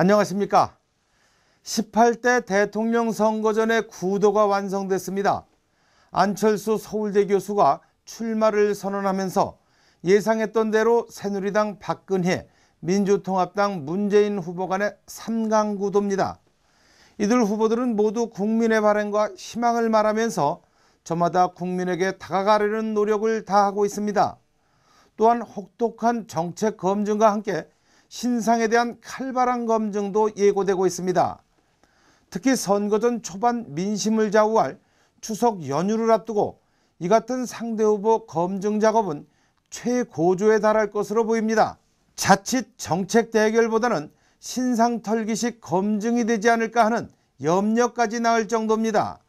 안녕하십니까 18대 대통령 선거 전의 구도가 완성됐습니다 안철수 서울대 교수가 출마를 선언하면서 예상했던 대로 새누리당 박근혜 민주통합당 문재인 후보 간의 3강 구도입니다 이들 후보들은 모두 국민의 바람과 희망을 말하면서 저마다 국민에게 다가가려는 노력을 다하고 있습니다 또한 혹독한 정책 검증과 함께 신상에 대한 칼바람 검증도 예고되고 있습니다. 특히 선거전 초반 민심을 좌우할 추석 연휴를 앞두고 이 같은 상대 후보 검증 작업은 최고조에 달할 것으로 보입니다. 자칫 정책 대결보다는 신상 털기식 검증이 되지 않을까 하는 염려까지 나올 정도입니다.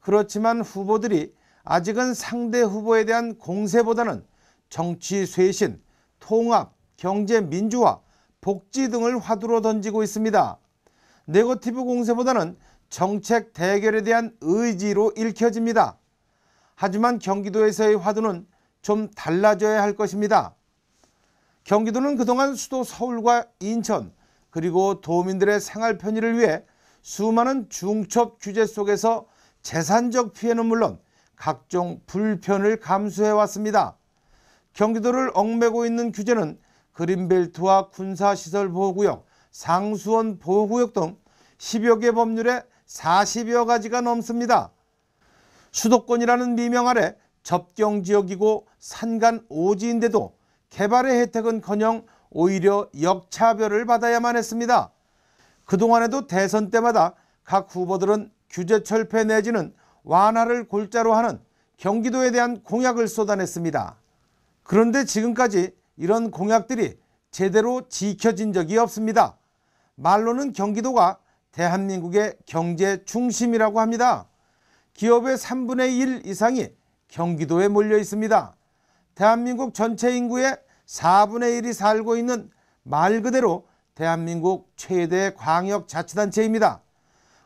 그렇지만 후보들이 아직은 상대 후보에 대한 공세보다는 정치 쇄신, 통합, 경제 민주화, 복지 등을 화두로 던지고 있습니다. 네거티브 공세보다는 정책 대결에 대한 의지로 읽혀집니다. 하지만 경기도에서의 화두는 좀 달라져야 할 것입니다. 경기도는 그동안 수도 서울과 인천 그리고 도민들의 생활 편의를 위해 수많은 중첩 규제 속에서 재산적 피해는 물론 각종 불편을 감수해 왔습니다. 경기도를 얽매고 있는 규제는 그린벨트와 군사시설 보호구역, 상수원 보호구역 등 10여 개 법률에 40여 가지가 넘습니다. 수도권이라는 미명 아래 접경지역이고 산간 오지인데도 개발의 혜택은커녕 오히려 역차별을 받아야만 했습니다. 그동안에도 대선 때마다 각 후보들은 규제 철폐 내지는 완화를 골자로 하는 경기도에 대한 공약을 쏟아냈습니다. 그런데 지금까지 이런 공약들이 제대로 지켜진 적이 없습니다. 말로는 경기도가 대한민국의 경제 중심이라고 합니다. 기업의 3분의 1 이상이 경기도에 몰려 있습니다. 대한민국 전체 인구의 4분의 1이 살고 있는 말 그대로 대한민국 최대 광역자치단체입니다.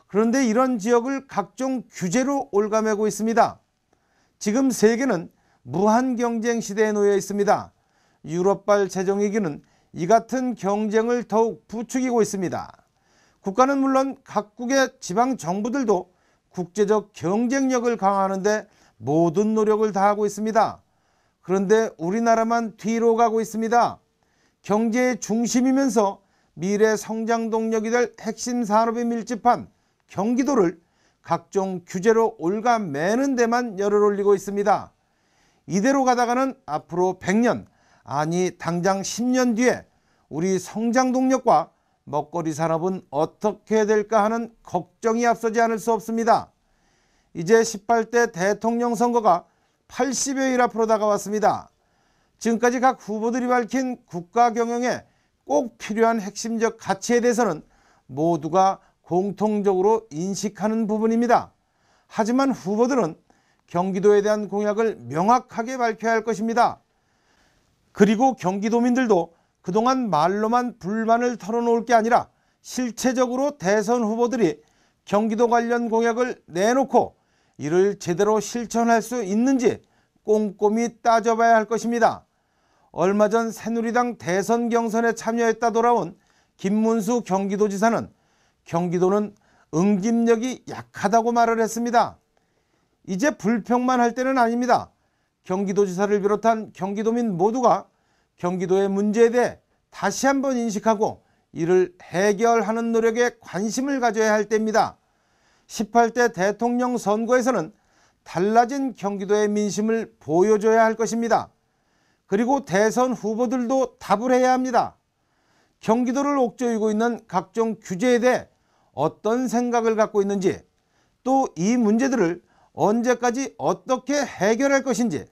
그런데 이런 지역을 각종 규제로 올가매고 있습니다. 지금 세계는 무한 경쟁 시대에 놓여 있습니다. 유럽발 재정위기는 이 같은 경쟁을 더욱 부추기고 있습니다. 국가는 물론 각국의 지방 정부들도 국제적 경쟁력을 강화하는데 모든 노력을 다하고 있습니다. 그런데 우리나라만 뒤로 가고 있습니다. 경제의 중심이면서 미래 성장 동력이 될 핵심 산업이 밀집한 경기도를 각종 규제로 올가매는 데만 열을 올리고 있습니다. 이대로 가다가는 앞으로 100년 아니 당장 10년 뒤에 우리 성장 동력과 먹거리 산업은 어떻게 될까 하는 걱정이 앞서지 않을 수 없습니다. 이제 18대 대통령 선거가 80여일 앞으로 다가왔습니다. 지금까지 각 후보들이 밝힌 국가 경영에 꼭 필요한 핵심적 가치에 대해서는 모두가 공통적으로 인식하는 부분입니다. 하지만 후보들은 경기도에 대한 공약을 명확하게 밝혀야 할 것입니다. 그리고 경기도민들도 그동안 말로만 불만을 털어놓을 게 아니라 실체적으로 대선 후보들이 경기도 관련 공약을 내놓고 이를 제대로 실천할 수 있는지 꼼꼼히 따져봐야 할 것입니다. 얼마 전 새누리당 대선 경선에 참여했다 돌아온 김문수 경기도지사는 경기도는 응집력이 약하다고 말을 했습니다. 이제 불평만 할 때는 아닙니다. 경기도지사를 비롯한 경기도민 모두가 경기도의 문제에 대해 다시 한번 인식하고 이를 해결하는 노력에 관심을 가져야 할 때입니다. 18대 대통령 선거에서는 달라진 경기도의 민심을 보여줘야 할 것입니다. 그리고 대선 후보들도 답을 해야 합니다. 경기도를 옥죄이고 있는 각종 규제에 대해 어떤 생각을 갖고 있는지 또 이 문제들을 언제까지 어떻게 해결할 것인지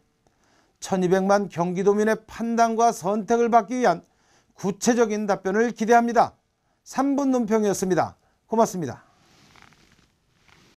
1200만 경기도민의 판단과 선택을 받기 위한 구체적인 답변을 기대합니다. 3분 논평이었습니다. 고맙습니다.